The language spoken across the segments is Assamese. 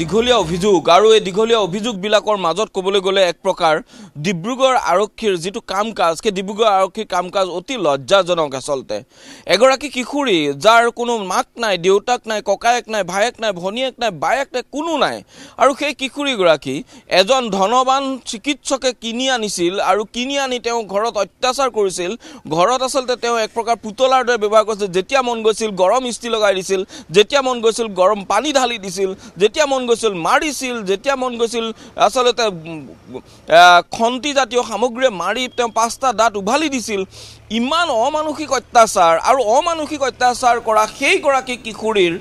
দীঘলীয়া অভিযোগ আৰু এই দীঘলীয়া অভিযোগবিলাকৰ মাজত ক'বলৈ গ'লে এক প্ৰকাৰ ডিব্ৰুগড় আৰক্ষীৰ যিটো কাম কাজ সেই ডিব্ৰুগড় আৰক্ষীৰ কাম কাজ অতি লজ্জাজনক আচলতে এগৰাকী কিশোৰী যাৰ কোনো মাক নাই দেউতাক নাই ককায়েক নাই ভায়েক নাই ভনীয়েক নাই বায়েক নাই কোনো নাই আৰু সেই কিশোৰীগৰাকী এজন ধনবান চিকিৎসকে কিনি আনিছিল আৰু কিনি আনি তেওঁ ঘৰত অত্যাচাৰ কৰিছিল ঘৰত আচলতে তেওঁ এক প্ৰকাৰ পুতলাৰ দৰে ব্যৱহাৰ কৰিছিল যেতিয়া মন গৈছিল গৰম ইষ্ট্ৰি লগাই দিছিল যেতিয়া মন গৈছিল গৰম পানী ঢালি দিছিল যেতিয়া মন গৈছিল মাৰিছিল যেতিয়া মন গৈছিল আচলতে খন্তিজাতীয় সামগ্ৰীয়ে মাৰি তেওঁ পাঁচটা দাঁত উভালি দিছিল ইমান অমানসিক অত্যাচাৰ আৰু অমানসিক অত্যাচাৰ কৰা সেইগৰাকী কিশোৰীৰ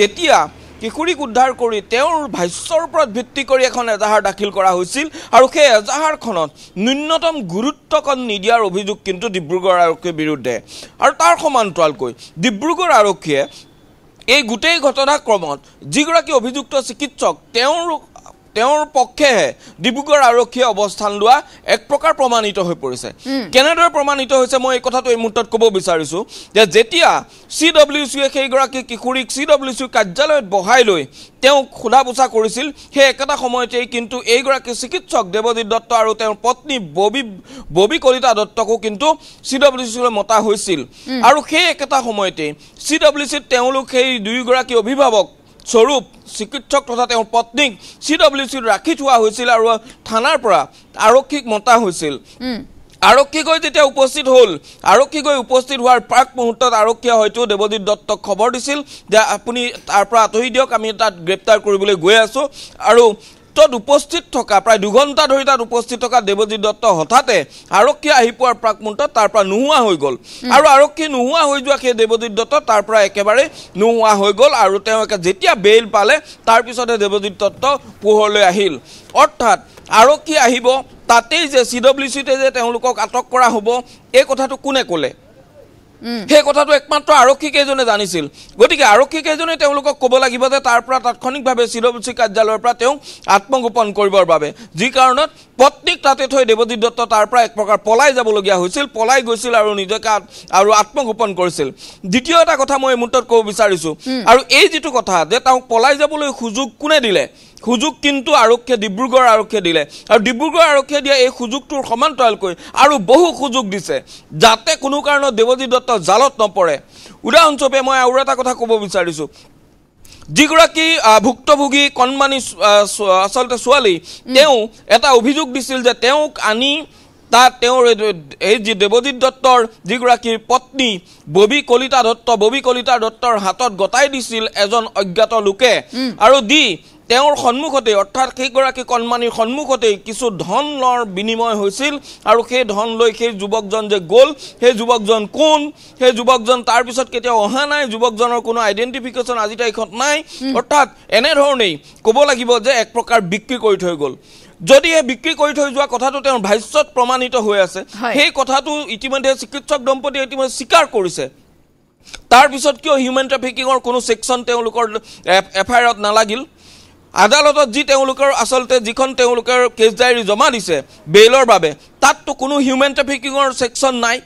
যেতিয়া কিশোৰীক উদ্ধাৰ কৰি তেওঁৰ ভাষ্যৰ ওপৰত ভিত্তি কৰি এখন এজাহাৰ দাখিল কৰা হৈছিল আৰু সেই এজাহাৰখনত ন্যূনতম গুৰুত্বকণ নিদিয়াৰ অভিযোগ কিন্তু ডিব্ৰুগড় আৰক্ষীৰ বিৰুদ্ধে আৰু তাৰ সমান্তৰালকৈ ডিব্ৰুগড় আৰক্ষীয়ে এই গোটেই ঘটনাক্ৰমত যিগৰাকী অভিযুক্ত চিকিৎসক তেওঁৰ তেওঁৰ পক্ষেহে ডিব্ৰুগড় আৰক্ষীয়ে অৱস্থান লোৱা এক প্ৰকাৰ প্ৰমাণিত হৈ পৰিছে কেনেদৰে প্ৰমাণিত হৈছে মই এই কথাটো এই মুহূৰ্তত ক'ব বিচাৰিছোঁ যে যেতিয়া চি ডব্লিউ চিয়ে সেইগৰাকী কিশোৰীক চি ডব্লিউ চিৰ কাৰ্যালয়ত বহাই লৈ তেওঁক সোধা পোছা কৰিছিল সেই একেটা সময়তেই কিন্তু এইগৰাকী চিকিৎসক দেৱজিৎ দত্ত আৰু তেওঁৰ পত্নী ববি ববী কলিতা দত্তকো কিন্তু চি ডব্লিউ চিলৈ মতা হৈছিল আৰু সেই একেটা সময়তেই চি ডব্লিউ চিত তেওঁলোক সেই দুয়োগৰাকী অভিভাৱক স্বৰূপ চিকিৎসক তথা তেওঁৰ পত্নীক চি ডব্লিউ চিত ৰাখি থোৱা হৈছিল আৰু থানাৰ পৰা আৰক্ষীক মতা হৈছিল আৰক্ষী গৈ যেতিয়া উপস্থিত হ'ল আৰক্ষী গৈ উপস্থিত হোৱাৰ প্ৰাক মুহূৰ্তত আৰক্ষীয়ে হয়তো দেৱজিৎ দত্তক খবৰ দিছিল যে আপুনি তাৰ পৰা আঁতৰি দিয়ক আমি তাত গ্ৰেপ্তাৰ কৰিবলৈ গৈ আছোঁ আৰু তাত উপস্থিত থকা প্ৰায় দুঘণ্টা ধৰি তাত উপস্থিত থকা দেৱজিৎ দত্ত হঠাতে আৰক্ষী আহি পোৱাৰ প্ৰাক মুহূৰ্তত তাৰ পৰা নোহোৱা হৈ গ'ল আৰু আৰক্ষী নোহোৱা হৈ যোৱা সেই দেৱজিৎ দত্ত তাৰ পৰা একেবাৰে নোহোৱা হৈ গ'ল আৰু তেওঁলোকে যেতিয়া বেইল পালে তাৰপিছতে দেৱজিৎ দত্ত পোহৰলৈ আহিল অৰ্থাৎ আৰক্ষী আহিব তাতেই যে চি ডব্লিউ চিতে যে তেওঁলোকক আটক কৰা হ'ব এই কথাটো কোনে ক'লে সেই কথাটো একমাত্ৰ আৰক্ষী কেইজনে জানিছিল গতিকে আৰক্ষী কেইজনে তেওঁলোকক ক'ব লাগিব যে তাৰ পৰা তাৎক্ষণিকভাৱে চি ডব্লিউ চি কাৰ্যালয়ৰ পৰা তেওঁক আত্মগোপন কৰিবৰ বাবে যি কাৰণত পত্নীক তাতে থৈ দেৱজিত দত্ত তাৰ পৰা এক প্ৰকাৰ পলাই যাবলগীয়া হৈছিল পলাই গৈছিল আৰু নিজকে আৰু আত্মগোপন কৰিছিল দ্বিতীয় এটা কথা মই এই মুহূৰ্তত ক'ব বিচাৰিছোঁ আৰু এই যিটো কথা যে তেওঁক পলাই যাবলৈ সুযোগ কোনে দিলে সুযোগ কিন্তু আৰক্ষীয়ে ডিব্ৰুগড় আৰক্ষীয়ে দিলে আৰু ডিব্ৰুগড় আৰক্ষীয়ে দিয়া এই সুযোগটোৰ সমান্তৰালকৈ আৰু বহু সুযোগ দিছে যাতে কোনো কাৰণত দেৱজিৎ দত্ত জালত নপৰে উদাহৰণস্বৰূপে মই আৰু এটা কথা ক'ব বিচাৰিছোঁ যিগৰাকী ভুক্তভোগী কণমানি আচলতে ছোৱালী তেওঁ এটা অভিযোগ দিছিল যে তেওঁক আনি তাত তেওঁৰ এই যি দেৱজিৎ দত্তৰ যিগৰাকী পত্নী ববী কলিতা দত্ত ববী কলিতা দত্তৰ হাতত গতাই দিছিল এজন অজ্ঞাত লোকে আৰু দি তেওঁৰ সন্মুখতেই অৰ্থাৎ সেইগৰাকী কণমানিৰ সন্মুখতেই কিছু ধনৰ বিনিময় হৈছিল আৰু সেই ধন লৈ সেই যুৱকজন যে গ'ল সেই যুৱকজন কোন সেই যুৱকজন তাৰপিছত কেতিয়াও অহা নাই যুৱকজনৰ কোনো আইডেণ্টিফিকেশ্যন আজিৰ তাৰিখত নাই অৰ্থাৎ এনেধৰণেই ক'ব লাগিব যে এক প্ৰকাৰ বিক্ৰী কৰি থৈ গ'ল যদিহে বিক্ৰী কৰি থৈ যোৱা কথাটো তেওঁৰ ভাষ্যত প্ৰমাণিত হৈ আছে সেই কথাটো ইতিমধ্যে চিকিৎসক দম্পতীয়ে ইতিমধ্যে স্বীকাৰ কৰিছে তাৰপিছত কিয় হিউমেন ট্ৰেফিকিঙৰ কোনো ছেকশ্যন তেওঁলোকৰ এফ আই আৰত নালাগিল আদালতত যি তেওঁলোকৰ আচলতে যিখন তেওঁলোকৰ কেছ ডায়েৰী জমা দিছে বেইলৰ বাবে তাততো কোনো হিউমেন ট্ৰেফিকিঙৰ ছেকশ্যন নাই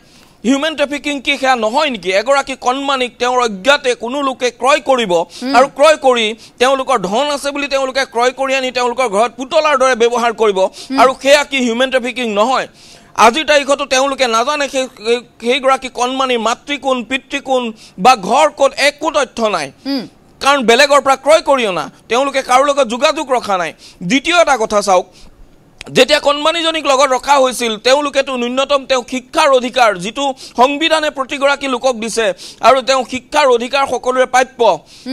হিউমেন ট্ৰেফিকিং কি সেয়া নহয় নেকি এগৰাকী কণমানিক তেওঁৰ অজ্ঞাতে কোনো লোকে ক্ৰয় কৰিব আৰু ক্ৰয় কৰি তেওঁলোকৰ ধন আছে বুলি তেওঁলোকে ক্ৰয় কৰি আনি তেওঁলোকৰ ঘৰত পুতলাৰ দৰে ব্যৱহাৰ কৰিব আৰু সেয়া কি হিউমেন ট্ৰেফিকিং নহয় আজিৰ তাৰিখতো তেওঁলোকে নাজানে সেই সেইগৰাকী কণমানিৰ মাতৃ কোন পিতৃ কোন বা ঘৰ ক'ত একো তথ্য নাই কাৰণ বেলেগৰ পৰা ক্ৰয় কৰি অনা তেওঁলোকে কাৰো লগত যোগাযোগ ৰখা নাই দ্বিতীয় এটা কথা চাওক যেতিয়া কণমানিজনীক লগত ৰখা হৈছিল তেওঁলোকেতো ন্যূনতম তেওঁ শিক্ষাৰ অধিকাৰ যিটো সংবিধানে প্ৰতিগৰাকী লোকক দিছে আৰু তেওঁ শিক্ষাৰ অধিকাৰ সকলোৰে প্ৰাপ্য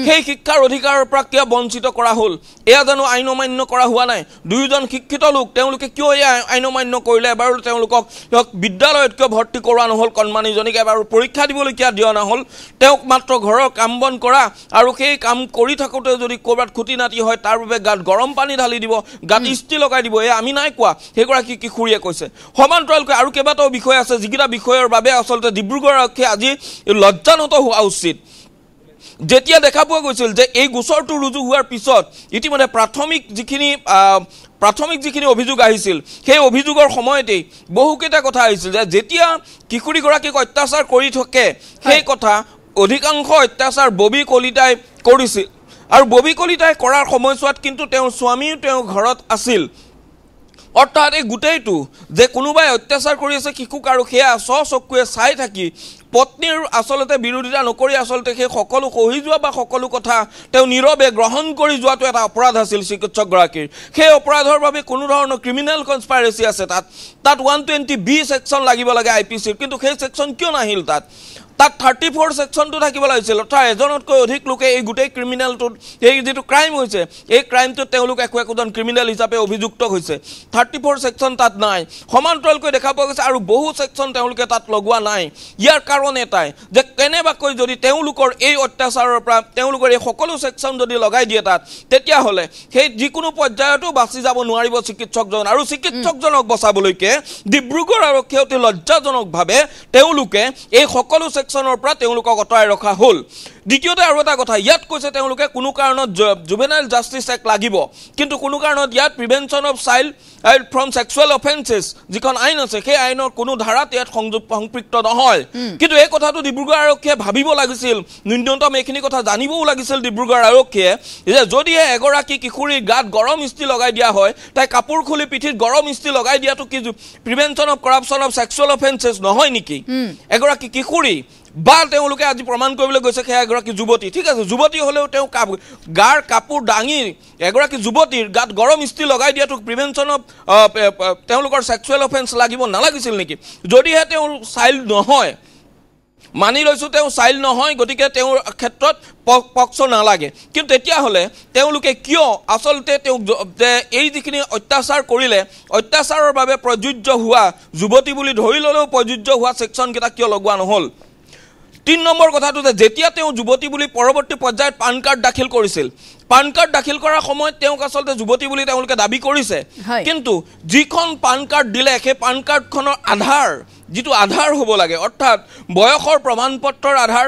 সেই শিক্ষাৰ অধিকাৰৰ পৰা কিয় বঞ্চিত কৰা হ'ল এয়া জানো আইন অমান্য কৰা হোৱা নাই দুয়োজন শিক্ষিত লোক তেওঁলোকে কিয় এয়া আইন অমান্য কৰিলে এবাৰো তেওঁলোকক বিদ্যালয়ত কিয় ভৰ্তি কৰোৱা নহ'ল কণমানিজনীক এবাৰো পৰীক্ষা দিবলৈ কিয় দিয়া নহ'ল তেওঁক মাত্ৰ ঘৰৰ কাম বন কৰা আৰু সেই কাম কৰি থাকোঁতে যদি ক'ৰবাত খুটি নাতি হয় তাৰ বাবে গাত গৰম পানী ঢালি দিব গাত ইষ্টি লগাই দিব এয়া আমি নাই কোৱা সেইগৰাকী কিশোৰীয়ে কৈছে সমান্তৰালকৈ আৰু কেইবাটাও বিষয় আছে যিকেইটা বিষয়ৰ বাবে আচলতে ডিব্ৰুগড় আৰক্ষীয়ে আজি লজ্জানত হোৱা উচিত যেতিয়া দেখা পোৱা গৈছিল যে এই গোচৰটো ৰুজু হোৱাৰ পিছত ইতিমধ্যে প্ৰাথমিক যিখিনি প্ৰাথমিক যিখিনি অভিযোগ আহিছিল সেই অভিযোগৰ সময়তেই বহুকেইটা কথা আহিছিল যে যেতিয়া কিশোৰীগৰাকীক অত্যাচাৰ কৰি থাকে সেই কথা অধিকাংশ অত্যাচাৰ ববী কলিতাই কৰিছিল আৰু ববী কলিতাই কৰাৰ সময়ছোৱাত কিন্তু তেওঁৰ স্বামীও তেওঁৰ ঘৰত আছিল অৰ্থাৎ এই গোটেইটো যে কোনোবাই অত্যাচাৰ কৰি আছে শিশুক আৰু সেয়া স্বচকুৱে চাই থাকি পত্নীৰ আচলতে বিৰোধিতা নকৰি আচলতে সেই সকলো সহি যোৱা বা সকলো কথা তেওঁ নীৰৱে গ্ৰহণ কৰি যোৱাটো এটা অপৰাধ আছিল চিকিৎসকগৰাকীৰ সেই অপৰাধৰ বাবে কোনো ধৰণৰ ক্ৰিমিনেল কনস্পাইৰেচি আছে তাত তাত ওৱান টুৱেণ্টি বি ছেকশ্যন লাগিব লাগে আই পি চিৰ কিন্তু সেই ছেকশ্যন কিয় নাহিল তাত তাত থাৰ্টি ফ'ৰ ছেকশ্যনটো থাকিব লাগিছিল অৰ্থাৎ এজনতকৈ অধিক লোকে এই গোটেই ক্ৰিমিনেলটোত এই যিটো ক্ৰাইম হৈছে এই ক্ৰাইমটোত তেওঁলোক একো একোজন ক্ৰিমিনেল হিচাপে অভিযুক্ত হৈছে থাৰ্টি ফ'ৰ ছেকশ্যন তাত নাই সমান্তৰালকৈ দেখা পোৱা গৈছে আৰু বহু ছেকশ্যন তেওঁলোকে তাত লগোৱা নাই ইয়াৰ কাৰণ এটাই যে কেনেবাকৈ যদি তেওঁলোকৰ এই অত্যাচাৰৰ পৰা তেওঁলোকৰ এই সকলো ছেকশ্যন যদি লগাই দিয়ে তাত তেতিয়াহ'লে সেই যিকোনো পৰ্যায়তো বাচি যাব নোৱাৰিব চিকিৎসকজন আৰু চিকিৎসকজনক বচাবলৈকে ডিব্ৰুগড় আৰক্ষী অতি লজ্জাজনকভাৱে তেওঁলোকে এই সকলো ছেকশ্যনৰ পৰা তেওঁলোকক আঁতৰাই ৰখা হ'ল দ্বিতীয়তে আৰু এটা কথা ইয়াত কৈছে তেওঁলোকে কোনো কাৰণত জুবেনাইল জাষ্টিচ এক্ট লাগিব কিন্তু কোনো কাৰণত ইয়াত prevention of child from sexual offences যিখন আইন আছে সেই আইনৰ কোনো ধাৰাত ইয়াত সংযুক্ত নহয় কিন্তু এই কথাটো ডিব্ৰুগড় আৰক্ষীয়ে ভাবিব লাগিছিল ন্যূনতম এইখিনি কথা জানিবও লাগিছিল ডিব্ৰুগড় আৰক্ষীয়ে যে যদিহে এগৰাকী কিশোৰীৰ গাত গৰম ইস্তি লগাই দিয়া হয় তাই কাপোৰ খুলি পিঠিত গৰম ইস্তি লগাই দিয়াটো কি prevention of corruption of sexual offences নহয় নেকি এগৰাকী কিশোৰী বা তেওঁলোকে আজি প্ৰমাণ কৰিবলৈ গৈছে সেয়া এগৰাকী যুৱতী ঠিক আছে যুৱতী হ'লেও তেওঁ গাৰ কাপোৰ দাঙি এগৰাকী যুৱতীৰ গাত গৰম ইস্তি লগাই দিয়াটো প্ৰিভেনশ্যন অফ তেওঁলোকৰ ছেক্সুৱেল অফেন্স লাগিব নালাগিছিল নেকি যদিহে তেওঁৰ চাইল্ড নহয় মানি লৈছোঁ তেওঁ চাইল্ড নহয় গতিকে তেওঁৰ ক্ষেত্ৰত পক্স নালাগে কিন্তু তেতিয়াহ'লে তেওঁলোকে কিয় আচলতে তেওঁক যে এই যিখিনি অত্যাচাৰ কৰিলে অত্যাচাৰৰ বাবে প্ৰযোজ্য হোৱা যুৱতী বুলি ধৰি ল'লেও প্ৰযোজ্য হোৱা ছেকশ্যনকেইটা কিয় লগোৱা নহ'ল তিনি নম্বৰ কথাটো যে যেতিয়া তেওঁ যুৱতী বুলি পৰৱৰ্তী পৰ্যায়ত পান কাৰ্ড দাখিল কৰিছিল পান কাৰ্ড দাখিল কৰাৰ সময়ত তেওঁক আচলতে যুৱতী বুলি তেওঁলোকে দাবী কৰিছে কিন্তু যিখন পান কাৰ্ড দিলে সেই পান কাৰ্ডখনৰ আধাৰ যিটো আধাৰ হ'ব লাগে অৰ্থাৎ বয়সৰ প্ৰমাণ পত্ৰৰ আধাৰ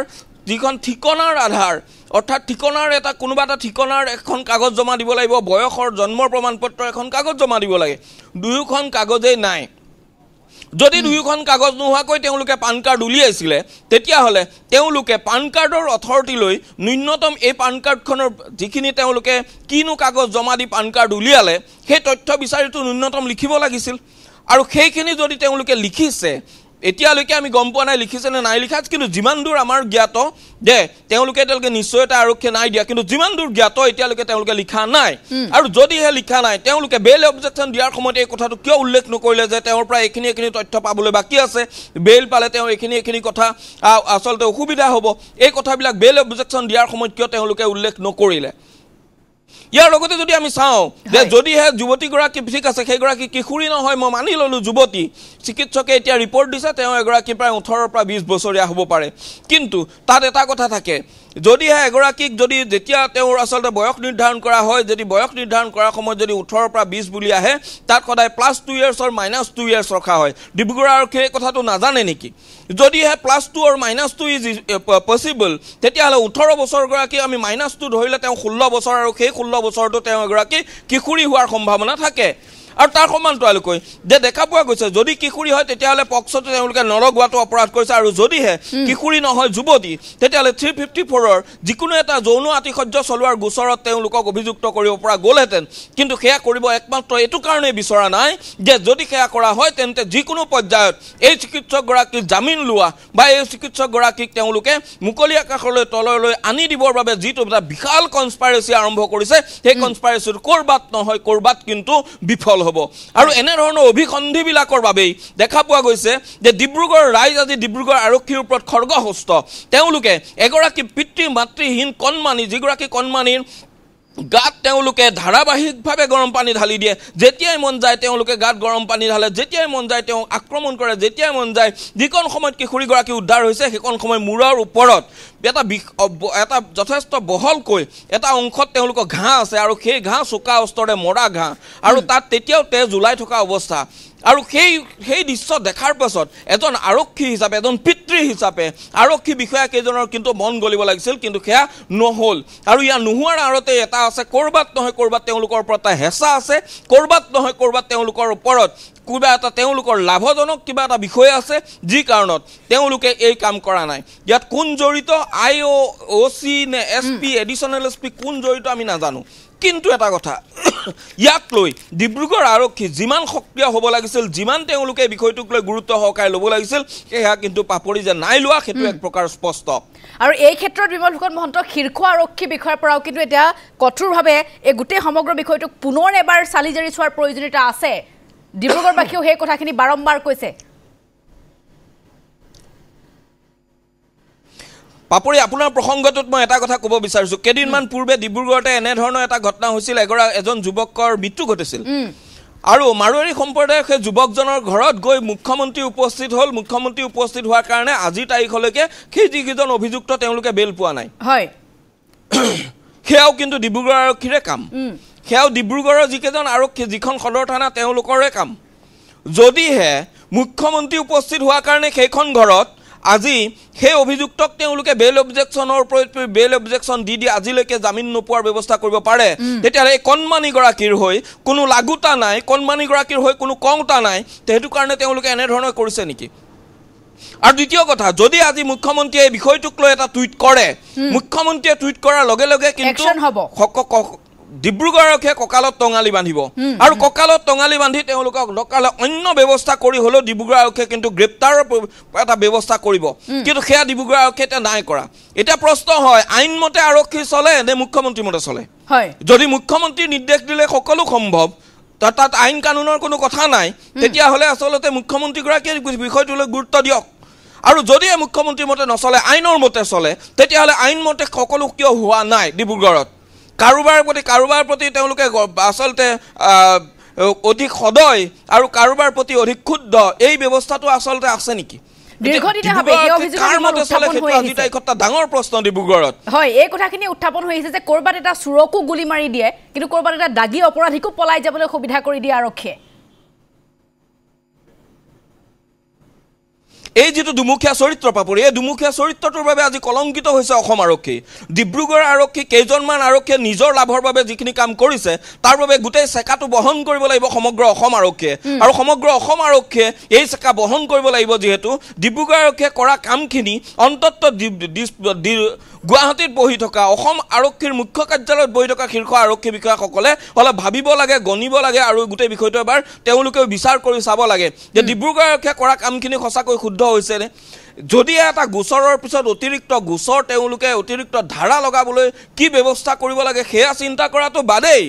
যিখন ঠিকনাৰ আধাৰ অৰ্থাৎ ঠিকনাৰ এটা কোনোবা এটা ঠিকনাৰ এখন কাগজ জমা দিব লাগিব বয়সৰ জন্মৰ প্ৰমাণ পত্ৰ এখন কাগজ জমা দিব লাগে দুয়োখন কাগজেই নাই যদি দুয়োখন কাগজ নোহোৱাকৈ তেওঁলোকে পান কাৰ্ড উলিয়াইছিলে তেতিয়াহ'লে তেওঁলোকে পান কাৰ্ডৰ অথৰিটি লৈ ন্যূনতম এই পান কাৰ্ডখনৰ যিখিনি তেওঁলোকে কিনো কাগজ জমা দি পান কাৰ্ড উলিয়ালে সেই তথ্য বিচাৰিটো ন্যূনতম লিখিব লাগিছিল আৰু সেইখিনি যদি তেওঁলোকে লিখিছে এতিয়ালৈকে আমি গম পোৱা নাই লিখিছে নে নাই লিখা কিন্তু যিমান দূৰ আমাৰ জ্ঞাত যে তেওঁলোকে এতিয়ালৈকে নিশ্চয়তা আৰক্ষীয়ে নাই দিয়া কিন্তু যিমান দূৰ জ্ঞাত এতিয়ালৈকে তেওঁলোকে লিখা নাই আৰু যদিহে লিখা নাই তেওঁলোকে বেইল অবজেকশ্যন দিয়াৰ সময়ত এই কথাটো কিয় উল্লেখ নকৰিলে যে তেওঁৰ পৰা এইখিনি এইখিনি তথ্য পাবলৈ বাকী আছে বেইল পালে তেওঁ এইখিনি এইখিনি কথা আচলতে অসুবিধা হ'ব এই কথাবিলাক বেইল অবজেকশ্যন দিয়াৰ সময়ত কিয় তেওঁলোকে উল্লেখ নকৰিলে ইয়াৰ লগতে যদি আমি চাওঁ যে যদিহে যুৱতীগৰাকী ঠিক আছে সেইগৰাকী কিশোৰী নহয় মই মানি ললোঁ যুৱতী চিকিৎসকে এতিয়া ৰিপৰ্ট দিছে তেওঁ এগৰাকী প্ৰায় ওঠৰৰ পৰা বিছ বছৰীয়া হ'ব পাৰে কিন্তু তাত এটা কথা থাকে যদিহে এগৰাকীক যদি যেতিয়া তেওঁৰ আচলতে বয়স নিৰ্ধাৰণ কৰা হয় যদি বয়স নিৰ্ধাৰণ কৰাৰ সময়ত যদি ওঠৰৰ পৰা বিছ বুলি আহে তাত সদায় প্লাছ টু ইয়াৰ্ছৰ মাইনাছ টু ইয়েৰ্ছ ৰখা হয় ডিব্ৰুগড় আৰক্ষীয়ে এই কথাটো নাজানে নেকি যদিহে প্লাছ টু আৰু মাইনাছ টু ইজ পচিবল তেতিয়াহ'লে ওঠৰ বছৰগৰাকী আমি মাইনাছ টু ধৰিলে তেওঁ ষোল্ল বছৰ আৰু সেই ষোল্ল বছৰটো তেওঁ এগৰাকী কিশোৰী হোৱাৰ সম্ভাৱনা থাকে আৰু তাৰ সমান্তৰালৈ কৈ যে দেখা পোৱা গৈছে যদি কিশোৰী হয় তেতিয়াহ'লে পক্সতে তেওঁলোকে নৰক অপৰাধ কৰিছে আৰু যদিহে কিশোৰী নহয় যুৱতী তেতিয়াহ'লে থ্ৰী ফিফটি ফ'ৰৰ যিকোনো এটা যৌন আতিশয্য চলোৱাৰ গোচৰত তেওঁলোকক অভিযুক্ত কৰিব পৰা গ'লহেঁতেন কিন্তু সেয়া কৰিব একমাত্ৰ এইটো কাৰণেই বিচৰা নাই যে যদি সেয়া কৰা হয় তেন্তে যিকোনো পৰ্যায়ত এই চিকিৎসকগৰাকীক জামিন লোৱা বা এই চিকিৎসকগৰাকীক তেওঁলোকে মুকলি আকাশলৈ তললৈ আনি দিবৰ বাবে যিটো এটা বিশাল কনস্পাইৰেচি আৰম্ভ কৰিছে সেই কনস্পাইৰেচিটো ক'ৰবাত নহয় ক'ৰবাত কিন্তু বিফল হ'ব হ'ব আৰু এনেধৰণৰ অভিসন্ধিবিলাকৰ বাবেই দেখা পোৱা গৈছে যে ডিব্ৰুগড় ৰাইজ আজি ডিব্ৰুগড় আৰক্ষীৰ ওপৰত খৰ্গহস্ত তেওঁলোকে এগৰাকী পিতৃ মাতৃহীন কণমানি যিগৰাকী কণমানিৰ গাত তেওঁলোকে ধাৰাবাহিকভাৱে গৰম পানী ঢালি দিয়ে যেতিয়াই মন যায় তেওঁলোকে গাত গৰম পানী ঢালে যেতিয়াই মন যায় তেওঁ আক্ৰমণ কৰে যেতিয়াই মন যায় যিকণ সময়ত কিশোৰীগৰাকী উদ্ধাৰ হৈছে সেইকণ সময় মূৰৰ ওপৰত এটা বিষ এটা যথেষ্ট বহলকৈ এটা অংশত তেওঁলোকৰ ঘাঁহ আছে আৰু সেই ঘাঁহ চোকা অস্তৰে মৰা ঘাঁহ আৰু তাত তেতিয়াও তেজ ওলাই থকা অৱস্থা আৰু সেই সেই দৃশ্য দেখাৰ পাছত এজন আৰক্ষী হিচাপে এজন পিতৃ হিচাপে আৰক্ষী বিষয়া কেইজনৰ কিন্তু মন গলিব লাগিছিল কিন্তু সেয়া নহ'ল আৰু ইয়াৰ নোহোৱাৰ আঁৰতে এটা আছে ক'ৰবাত নহয় ক'ৰবাত তেওঁলোকৰ ওপৰত এটা হেঁচা আছে ক'ৰবাত নহয় ক'ৰবাত তেওঁলোকৰ ওপৰত কিবা এটা তেওঁলোকৰ লাভজনক কিবা এটা বিষয় আছে যি কাৰণত তেওঁলোকে এই কাম কৰা নাই ইয়াত কোন জড়িত আই অ' অ' চি নে S P additional S P কোন জড়িত আমি নাজানো কিন্তু এটা কথা ইয়াক লৈ ডিব্ৰুগড় আৰক্ষী যিমান সক্ৰিয় হ'ব লাগিছিল যিমান তেওঁলোকে বিষয়টোক লৈ গুৰুত্ব সহকাৰে ল'ব লাগিছিল সেয়া কিন্তু পাপৰি যে নাই লোৱা সেইটো এক প্ৰকাৰ স্পষ্ট আৰু এই ক্ষেত্ৰত বিমল ভূষণ মহন্ত শীৰ্ষ আৰক্ষী বিষয়াৰ পৰাও কিন্তু এতিয়া কঠোৰভাৱে এই গোটেই সমগ্ৰ বিষয়টোক পুনৰ এবাৰ চালি জাৰি চোৱাৰ প্ৰয়োজনীয়তা আছে ডিব্ৰুগড়বাসীয়েও সেই কথাখিনি বাৰম্বাৰ কৈছে পাপৰি আপোনাৰ প্ৰসংগটোত মই এটা কথা ক'ব বিচাৰিছোঁ কেইদিনমান পূৰ্বে ডিব্ৰুগড়তে এনেধৰণৰ এটা ঘটনা হৈছিল এগৰাকী এজন যুৱকৰ মৃত্যু ঘটিছিল আৰু মাৰোৱাৰী সম্প্ৰদায়ৰ সেই যুৱকজনৰ ঘৰত গৈ মুখ্যমন্ত্ৰী উপস্থিত হ'ল মুখ্যমন্ত্ৰী উপস্থিত হোৱাৰ কাৰণে আজিৰ তাৰিখলৈকে সেই যিকেইজন অভিযুক্ত তেওঁলোকে বেল পোৱা নাই হয় সেয়াও কিন্তু ডিব্ৰুগড় আৰক্ষীৰে কাম সেয়াও ডিব্ৰুগড়ৰ যিকেইজন আৰক্ষী যিখন সদৰ থানা তেওঁলোকৰে কাম যদিহে মুখ্যমন্ত্ৰী উপস্থিত হোৱাৰ কাৰণে সেইখন ঘৰত আজি সেই অভিযুক্তক তেওঁলোকে বেল অবজেকশ্যনৰ বেল অবজেকশ্যন দি দি আজিলৈকে জামিন নোপোৱাৰ ব্যৱস্থা কৰিব পাৰে তেতিয়াহ'লে এই কণমানিগৰাকীৰ হৈ কোনো লাগুতা নাই কণমানিগৰাকীৰ হৈ কোনো কওঁতা নাই তে সেইটো কাৰণে তেওঁলোকে এনেধৰণে কৰিছে নেকি আৰু দ্বিতীয় কথা যদি আজি মুখ্যমন্ত্ৰীয়ে এই বিষয়টোক লৈ এটা টুইট কৰে মুখ্যমন্ত্ৰীয়ে টুইট কৰাৰ লগে লগে কিন্তু ডিব্ৰুগড় আৰক্ষীয়ে কঁকালত টঙালি বান্ধিব আৰু কঁকালত টঙালী বান্ধি তেওঁলোকক লগালে অন্য ব্যৱস্থা কৰি হ'লেও ডিব্ৰুগড় আৰক্ষীয়ে কিন্তু গ্ৰেপ্তাৰৰ এটা ব্যৱস্থা কৰিব কিন্তু সেয়া ডিব্ৰুগড় আৰক্ষীয়ে এতিয়া নাই কৰা এতিয়া প্ৰশ্ন হয় আইনমতে আৰক্ষী চলে নে মুখ্যমন্ত্ৰী মতে চলে হয় যদি মুখ্যমন্ত্ৰীৰ নিৰ্দেশ দিলে সকলো সম্ভৱ তাত আইন কানুনৰ কোনো কথা নাই তেতিয়াহ'লে আচলতে মুখ্যমন্ত্ৰীগৰাকীয়ে বিষয়টোলৈ গুৰুত্ব দিয়ক আৰু যদিহে মুখ্যমন্ত্ৰীৰ মতে নচলে আইনৰ মতে চলে তেতিয়াহ'লে আইনমতে সকলো কিয় হোৱা নাই ডিব্ৰুগড়ত কাৰোবাৰ প্ৰতি কাৰোবাৰ প্ৰতি তেওঁলোকে আচলতে অধিক সদয় আৰু কাৰোবাৰ প্ৰতি অধিক ক্ষুদ্ৰ এই ব্যৱস্থাটো আচলতে আছে নেকি কৰবাত এটা চোৰকো গুলি মাৰি দিয়ে কিন্তু কৰবাত এটা দাগী অপৰাধীকো পলাই যাবলৈ সুবিধা কৰি দিয়ে আৰক্ষীয়ে এই যিটো দুমুখীয়া চৰিত্ৰ পাপৰি এই দুমুখীয়া চৰিত্ৰটোৰ বাবে আজি কলংকিত হৈছে অসম আৰক্ষী ডিব্ৰুগড় আৰক্ষী কেইজনমান আৰক্ষীয়ে নিজৰ লাভৰ বাবে যিখিনি কাম কৰিছে তাৰ বাবে গোটেই চেকাটো বহন কৰিব লাগিব সমগ্ৰ অসম আৰক্ষীয়ে আৰু সমগ্ৰ অসম আৰক্ষীয়ে এই চেকা বহন কৰিব লাগিব যিহেতু ডিব্ৰুগড় আৰক্ষীয়ে কৰা কামখিনি অন্তত্ব গুৱাহাটীত বহি থকা অসম আৰক্ষীৰ মুখ্য কাৰ্যালয়ত বহি থকা শীৰ্ষ আৰক্ষী বিষয়াসকলে অলপ ভাবিব লাগে গণিব লাগে আৰু গোটেই বিষয়টো এবাৰ তেওঁলোকেও বিচাৰ কৰি চাব লাগে যে ডিব্ৰুগড় আৰক্ষীয়ে কৰা কামখিনি সঁচাকৈ শুদ্ধ বন্ধ হৈছেনে যদি এটা গোচৰৰ পিছত অতিৰিক্ত গোচৰ তেওঁলোকে অতিৰিক্ত ধাৰা লগাবলৈ কি ব্যৱস্থা কৰিব লাগে সেয়া চিন্তা কৰাটো বাদেই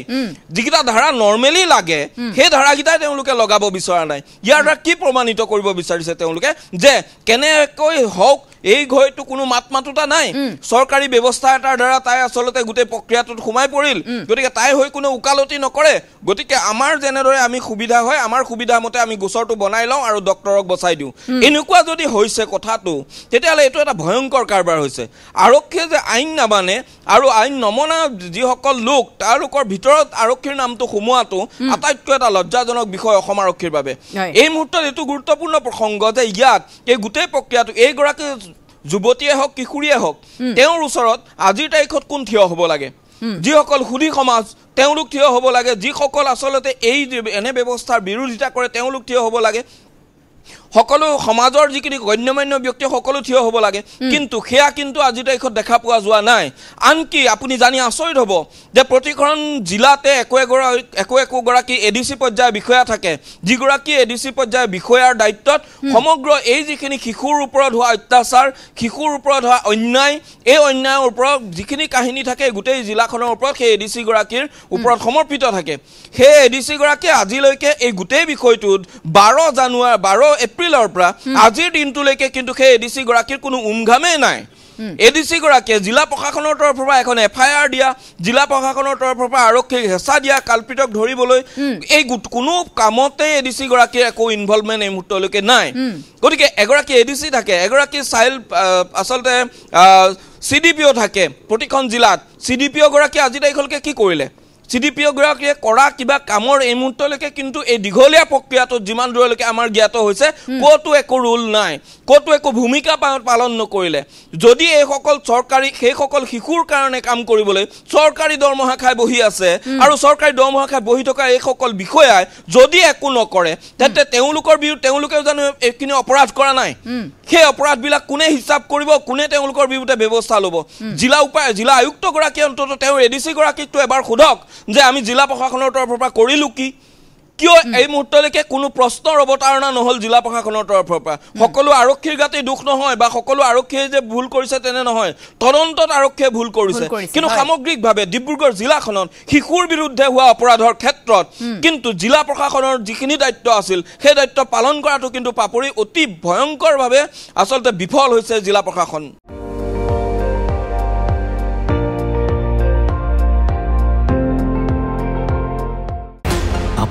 যিকেইটা ধাৰা নৰ্মেলি লাগে সেই ধাৰাকেইটাই তেওঁলোকে লগাব বিচৰা নাই ইয়াৰ দ্বাৰা কি প্ৰমাণিত কৰিব বিচাৰিছে তেওঁলোকে যে কেনেকৈ হওক এই ঘৰটো কোনো মাত মাতোতা নাই চৰকাৰী ব্যৱস্থা এটাৰ দ্বাৰা তাই আচলতে গোটেই প্ৰক্ৰিয়াটোত সোমাই পৰিল গতিকে তাই হৈ কোনো ওকালতি নকৰে গতিকে আমাৰ যেনেদৰে আমি সুবিধা হয় আমাৰ সুবিধা মতে আমি গোচৰটো বনাই লওঁ আৰু ডক্তৰক বচাই দিওঁ এনেকুৱা যদি হৈছে কথাটো তেতিয়াহ'লে এইটো এটা ভয়ংকৰ কাৰবাৰ হৈছে আৰক্ষীয়ে যে আইন নামানে আৰু আইন নমনা যিসকল লোক তেওঁলোকৰ ভিতৰত আৰক্ষীৰ নামটো সোমোৱাটো আটাইতকৈ এটা লজ্জাজনক বিষয় অসম আৰক্ষীৰ বাবে এই মুহূৰ্তত এইটো গুৰুত্বপূৰ্ণ প্ৰসংগ যে ইয়াত এই গোটেই প্ৰক্ৰিয়াটো এইগৰাকী যুৱতীয়ে হওক কিশোৰীয়ে হওক তেওঁৰ ওচৰত আজিৰ তাৰিখত কোন থিয় হ'ব লাগে যিসকল সুধি সমাজ তেওঁলোক থিয় হ'ব লাগে যিসকল আচলতে এই এনে ব্যৱস্থাৰ বিৰোধিতা কৰে তেওঁলোক থিয় হ'ব লাগে সকলো সমাজৰ যিখিনি গণ্য মান্য ব্যক্তি সকলো থিয় হ'ব লাগে কিন্তু সেয়া কিন্তু আজিৰ তাৰিখত দেখা পোৱা যোৱা নাই আনকি আপুনি জানি আচৰিত হ'ব যে প্ৰতিখন জিলাতে একো এগৰাকী একো একোগৰাকী এ ডি চি পৰ্যায়ৰ বিষয়া থাকে যিগৰাকী এ ডি চি পৰ্যায়ৰ বিষয়াৰ দায়িত্বত সমগ্ৰ এই যিখিনি শিশুৰ ওপৰত হোৱা অত্যাচাৰ শিশুৰ ওপৰত হোৱা অন্যায় এই অন্যায়ৰ ওপৰত যিখিনি কাহিনী থাকে গোটেই জিলাখনৰ ওপৰত সেই এ ডি চিগৰাকীৰ ওপৰত সমৰ্পিত থাকে সেই এ ডি চিগৰাকীয়ে আজিলৈকে এই গোটেই বিষয়টোত বাৰ জানুৱাৰী বাৰ এপ্ৰিল এপ্ৰিলৰ পৰা আজিৰ দিনটোলৈকে কিন্তু সেই এ ডি চি গৰাকীৰ কোনো উমঘামেই নাই এ ডি চি গৰাকীয়ে জিলা প্ৰশাসনৰ তৰফৰ পৰা এখন এফ আই আৰ দিয়া জিলা প্ৰশাসনৰ তৰফৰ পৰা আৰক্ষীক হেঁচা দিয়া কাল্পিতক ধৰিবলৈ এই কোনো কামতে এ ডি চি গৰাকীৰ একো ইনভলভমেণ্ট এই মুহূৰ্তলৈকে নাই গতিকে এগৰাকী এ ডি চি থাকে এগৰাকী চাইল্ড আচলতে চি ডি পি অ' থাকে প্ৰতিখন জিলাত চি ডি পি অ' গৰাকীয়ে আজি তাৰিখলৈকে কি কৰিলে চি ডি পি অগৰাকীয়ে কৰা কিবা কামৰ এই মুহূৰ্তলৈকে কিন্তু এই দীঘলীয়া প্ৰক্ৰিয়াটোত যিমান দূৰলৈকে আমাৰ জ্ঞাত হৈছে ক'তো একো ৰোল নাই ক'তো একো ভূমিকা পালন নকৰিলে যদি এইসকল চৰকাৰী সেইসকল শিশুৰ কাৰণে কাম কৰিবলৈ চৰকাৰী দৰমহা খাই বহি আছে আৰু চৰকাৰী দৰমহা খাই বহি থকা এইসকল বিষয়াই যদি একো নকৰে তেন্তে তেওঁলোকৰ বিৰুদ্ধে তেওঁলোকেও জানো এইখিনি অপৰাধ কৰা নাই সেই অপৰাধবিলাক কোনে হিচাপ কৰিব কোনে তেওঁলোকৰ বিৰুদ্ধে ব্যৱস্থা ল'ব জিলা উপায় জিলা আয়ুক্তগৰাকীয়ে অন্ততঃ তেওঁৰ এ ডি চি গৰাকীকতো এবাৰ সোধক যে আমি জিলা প্ৰশাসনৰ তৰফৰ পৰা কৰিলোঁ কি কিয় এই মুহূৰ্তলৈকে কোনো প্ৰশ্নৰ অৱতাৰণা নহ'ল জিলা প্ৰশাসনৰ তৰফৰ পৰা সকলো আৰক্ষীৰ গাতেই দুখ নহয় বা সকলো আৰক্ষীয়ে যে ভুল কৰিছে তেনে নহয় তদন্তত আৰক্ষীয়ে ভুল কৰিছে কিন্তু সামগ্ৰিকভাৱে ডিব্ৰুগড় জিলাখনত শিশুৰ বিৰুদ্ধে হোৱা অপৰাধৰ ক্ষেত্ৰত কিন্তু জিলা প্ৰশাসনৰ যিখিনি দায়িত্ব আছিল সেই দায়িত্ব পালন কৰাটো কিন্তু পাপৰি অতি ভয়ংকৰভাৱে আচলতে বিফল হৈছে জিলা প্ৰশাসন